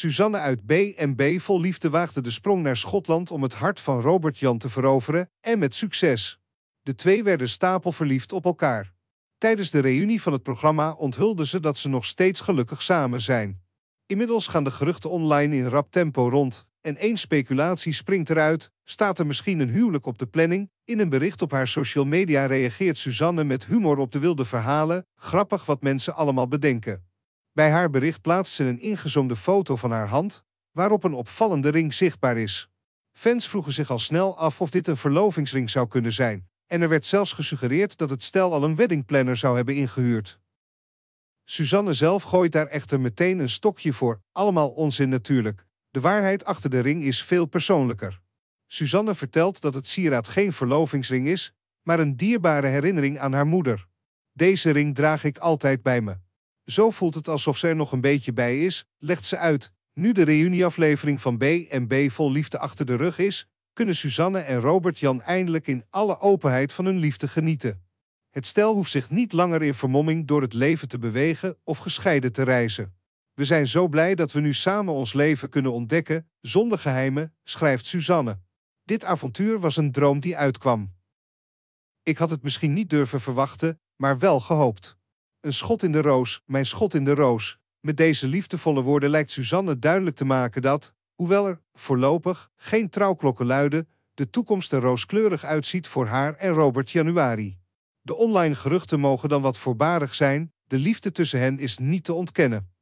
Suzanne uit B&B vol liefde waagde de sprong naar Schotland om het hart van Robert Jan te veroveren, en met succes. De twee werden stapelverliefd op elkaar. Tijdens de reunie van het programma onthulden ze dat ze nog steeds gelukkig samen zijn. Inmiddels gaan de geruchten online in rap tempo rond. En één speculatie springt eruit, staat er misschien een huwelijk op de planning? In een bericht op haar social media reageert Suzanne met humor op de wilde verhalen, grappig wat mensen allemaal bedenken. Bij haar bericht plaatst ze een ingezoomde foto van haar hand, waarop een opvallende ring zichtbaar is. Fans vroegen zich al snel af of dit een verlovingsring zou kunnen zijn, en er werd zelfs gesuggereerd dat het stel al een weddingplanner zou hebben ingehuurd. Suzanne zelf gooit daar echter meteen een stokje voor, allemaal onzin natuurlijk. De waarheid achter de ring is veel persoonlijker. Suzanne vertelt dat het sieraad geen verlovingsring is, maar een dierbare herinnering aan haar moeder. Deze ring draag ik altijd bij me. Zo voelt het alsof zij er nog een beetje bij is, legt ze uit. Nu de reunieaflevering van B en B vol liefde achter de rug is, kunnen Suzanne en Robert-Jan eindelijk in alle openheid van hun liefde genieten. Het stel hoeft zich niet langer in vermomming door het leven te bewegen of gescheiden te reizen. We zijn zo blij dat we nu samen ons leven kunnen ontdekken, zonder geheimen, schrijft Suzanne. Dit avontuur was een droom die uitkwam. Ik had het misschien niet durven verwachten, maar wel gehoopt. Een schot in de roos, mijn schot in de roos. Met deze liefdevolle woorden lijkt Suzanne duidelijk te maken dat, hoewel er, voorlopig, geen trouwklokken luiden, de toekomst er rooskleurig uitziet voor haar en Robert Januari. De online geruchten mogen dan wat voorbarig zijn, de liefde tussen hen is niet te ontkennen.